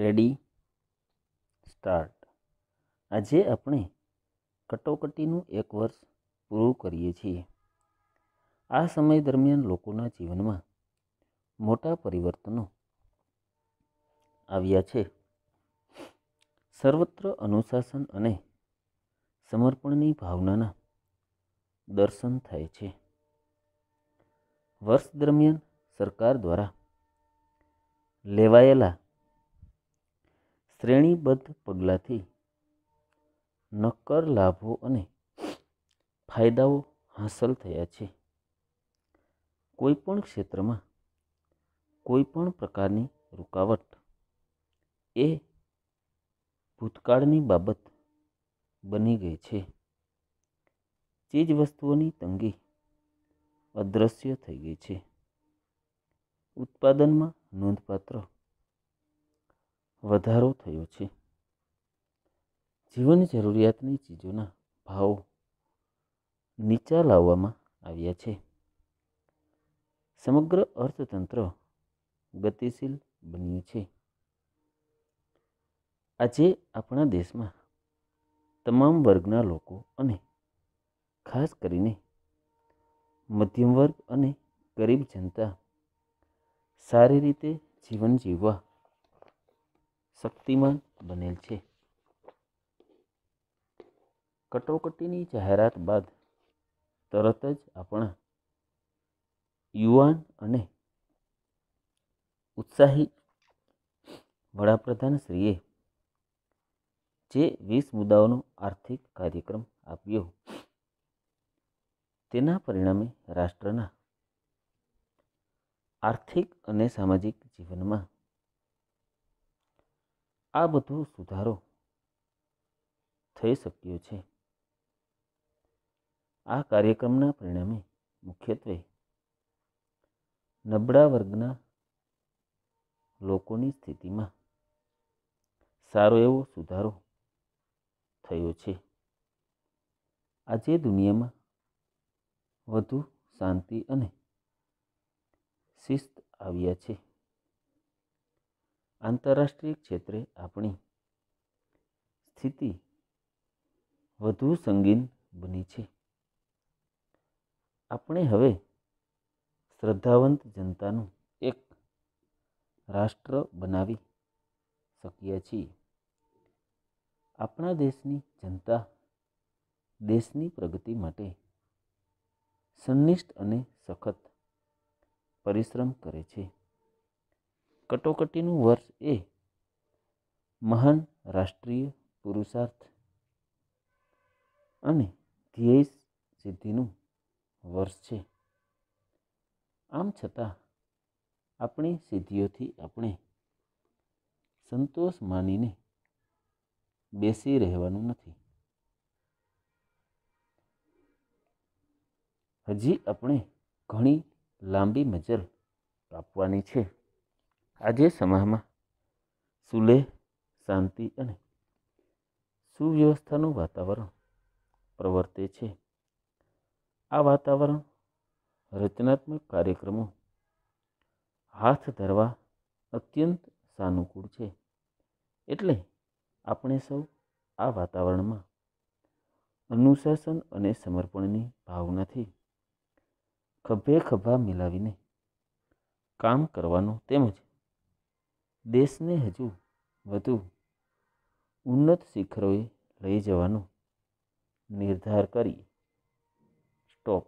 ready start આજે આપણે કટોકટીનું એક વર્ષ પૂરું કરીએ છીએ આ સમય દરમિયાન લોકોના જીવનમાં મોટા પરિવર્તનો આવ્યા છે સર્વત્ર અનુશાસન અને સમર્પણની ભાવનાના દર્શન થાય છે વર્ષ દરમિયાન સરકાર દ્વારા લેવાયેલા શ્રેણીબદ્ધ પગલાંથી નક્કર લાભો અને ફાયદાઓ હાંસલ થયા છે કોઈપણ ક્ષેત્રમાં કોઈપણ પ્રકારની રૂકાવટ એ ભૂતકાળની બાબત બની ગઈ છે ચીજવસ્તુઓની તંગી અદૃશ્ય થઈ ગઈ છે ઉત્પાદનમાં નોંધપાત્ર વધારો થયો છે જીવન જરૂરિયાતની ચીજોના ભાવ નીચા લાવવામાં આવ્યા છે સમગ્ર અર્થતંત્ર ગતિશીલ બન્યું છે આજે આપણા દેશમાં તમામ વર્ગના લોકો અને ખાસ કરીને મધ્યમ વર્ગ અને ગરીબ જનતા સારી રીતે જીવન જીવવા શક્તિમાન બનેલ છે કટોકટીની જાહેરાત બાદ તરત જ આપણા યુવાન અને ઉત્સાહી વડાપ્રધાન શ્રીએ જે વીસ મુદ્દાઓનો આર્થિક કાર્યક્રમ આપ્યો તેના પરિણામે રાષ્ટ્રના આર્થિક અને સામાજિક જીવનમાં આ બધો સુધારો થઈ શક્યો છે આ કાર્યક્રમના પરિણામે મુખ્યત્વે નબળા વર્ગના લોકોની સ્થિતિમાં સારો એવો સુધારો થયો છે આજે દુનિયામાં વધુ શાંતિ અને શિસ્ત આવ્યા છે આંતરરાષ્ટ્રીય ક્ષેત્રે આપણી સ્થિતિ વધુ સંગીન બની છે આપણે હવે શ્રદ્ધાવંત જનતાનું એક રાષ્ટ્ર બનાવી શકીએ છીએ આપણા દેશની જનતા દેશની પ્રગતિ માટે સંનિષ્ઠ અને સખત પરિશ્રમ કરે છે કટોકટીનું વર્ષ એ મહાન રાષ્ટ્રીય પુરુષાર્થ અને ધ્યેય સિદ્ધિનું વર્ષ છે આમ છતાં આપણી સિદ્ધિઓથી આપણે સંતોષ માનીને બેસી રહેવાનું નથી હજી આપણે ઘણી લાંબી મજલ કાપવાની છે આજે સમાજમાં સુલે શાંતિ અને સુવ્યવસ્થાનું વાતાવરણ પ્રવર્તે છે આ વાતાવરણ રચનાત્મક કાર્યક્રમો હાથ ધરવા અત્યંત સાનુકૂળ છે એટલે આપણે સૌ આ વાતાવરણમાં અનુશાસન અને સમર્પણની ભાવનાથી ખભે ખભા મિલાવીને કામ કરવાનો તેમજ દેશને હજુ વધુ ઉન્નત શિખરોએ લઈ જવાનો નિર્ધાર કરી સ્ટોપ